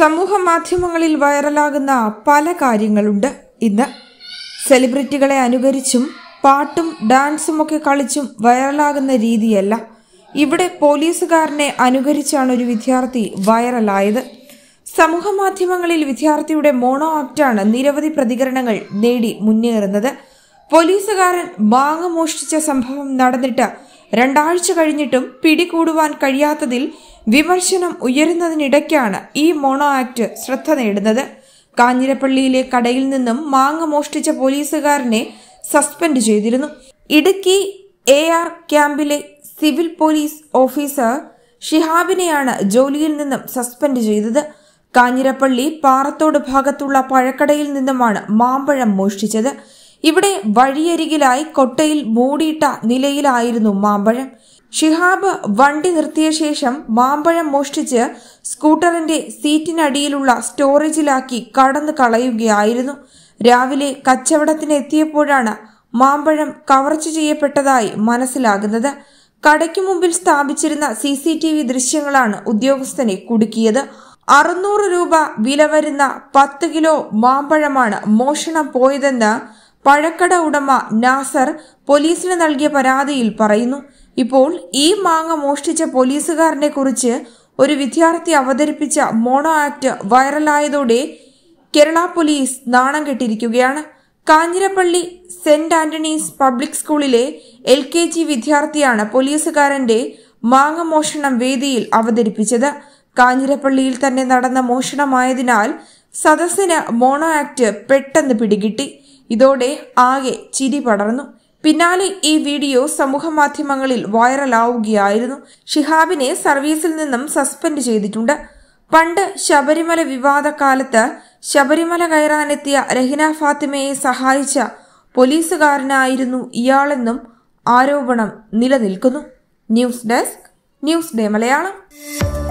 സമൂഹ മാധ്യമങ്ങളിൽ വൈറലാകുന്ന പല കാര്യങ്ങളുണ്ട് ഇന്ന് സെലിബ്രിറ്റികളെ അനുകരിച്ചും പാട്ടും ഡാൻസും ഒക്കെ കളിച്ചും വൈറലാകുന്ന രീതിയല്ല ഇവിടെ പോലീസുകാരനെ അനുകരിച്ചാണ് ഒരു വിദ്യാർത്ഥി വൈറലായത് സമൂഹ മാധ്യമങ്ങളിൽ വിദ്യാർത്ഥിയുടെ മോണോ ആക്റ്റാണ് നിരവധി പ്രതികരണങ്ങൾ നേടി മുന്നേറുന്നത് പോലീസുകാരൻ മാങ്ങ മോഷ്ടിച്ച സംഭവം നടന്നിട്ട് രണ്ടാഴ്ച കഴിഞ്ഞിട്ടും പിടികൂടുവാൻ കഴിയാത്തതിൽ വിമർശനം ഉയരുന്നതിനിടയ്ക്കാണ് ഈ മോണോ ആക്ട് ശ്രദ്ധ നേടുന്നത് കാഞ്ഞിരപ്പള്ളിയിലെ കടയിൽ നിന്നും മാങ്ങ മോഷ്ടിച്ച പോലീസുകാരനെ സസ്പെൻഡ് ചെയ്തിരുന്നു ഇടുക്കി എ ആർ ക്യാമ്പിലെ സിവിൽ പോലീസ് ഓഫീസർ ഷിഹാബിനെയാണ് ജോലിയിൽ നിന്നും സസ്പെൻഡ് ചെയ്തത് കാഞ്ഞിരപ്പള്ളി പാറത്തോട് ഭാഗത്തുള്ള പഴക്കടയിൽ നിന്നുമാണ് മാമ്പഴം മോഷ്ടിച്ചത് ഇവിടെ വഴിയരികിലായി കൊട്ടയിൽ മൂടിയിട്ട നിലയിലായിരുന്നു മാമ്പഴം ഷിഹാബ് വണ്ടി നിർത്തിയ ശേഷം മാമ്പഴം മോഷ്ടിച്ച് സ്കൂട്ടറിന്റെ സീറ്റിനടിയിലുള്ള സ്റ്റോറേജിലാക്കി കടന്നു കളയുകയായിരുന്നു രാവിലെ കച്ചവടത്തിന് എത്തിയപ്പോഴാണ് മാമ്പഴം കവർച്ച ചെയ്യപ്പെട്ടതായി മനസ്സിലാകുന്നത് കടയ്ക്ക് മുമ്പിൽ സ്ഥാപിച്ചിരുന്ന സി സി ടി വി ദൃശ്യങ്ങളാണ് ഉദ്യോഗസ്ഥനെ കുടുക്കിയത് അറുന്നൂറ് രൂപ വില വരുന്ന പത്ത് കിലോ മാമ്പഴമാണ് മോഷണം പോയതെന്ന് പഴക്കട ഉടമ നാസർ പോലീസിന് നൽകിയ പരാതിയിൽ പറയുന്നു ഇപ്പോൾ ഈ മാങ്ങ മോഷ്ടിച്ച പോലീസുകാരനെ കുറിച്ച് ഒരു വിദ്യാർത്ഥി അവതരിപ്പിച്ച മോണോ ആക്ട് വൈറലായതോടെ കേരള പോലീസ് നാണം കെട്ടിരിക്കുകയാണ് കാഞ്ഞിരപ്പള്ളി സെന്റ് ആന്റണീസ് പബ്ലിക് സ്കൂളിലെ എൽ കെ ജി വിദ്യാർത്ഥിയാണ് പോലീസുകാരന്റെ മാങ്ങ മോഷണം വേദിയിൽ അവതരിപ്പിച്ചത് കാഞ്ഞിരപ്പള്ളിയിൽ തന്നെ നടന്ന മോഷണമായതിനാൽ സദസ്സിന് മോണോ ആക്ട് പെട്ടെന്ന് പിടികിട്ടി ഇതോടെ ആകെ ചിരി പടർന്നു പിന്നാലെ ഈ വീഡിയോ സമൂഹമാധ്യമങ്ങളിൽ വൈറലാവുകയായിരുന്നു ഷിഹാബിനെ സർവീസിൽ നിന്നും സസ്പെൻഡ് ചെയ്തിട്ടുണ്ട് പണ്ട് ശബരിമല കാലത്ത് ശബരിമല കയറാനെത്തിയ രഹിന ഫാത്തിമയെ സഹായിച്ച പോലീസുകാരനായിരുന്നു ഇയാളെന്നും ആരോപണം നിലനിൽക്കുന്നു news desk news day Malayalam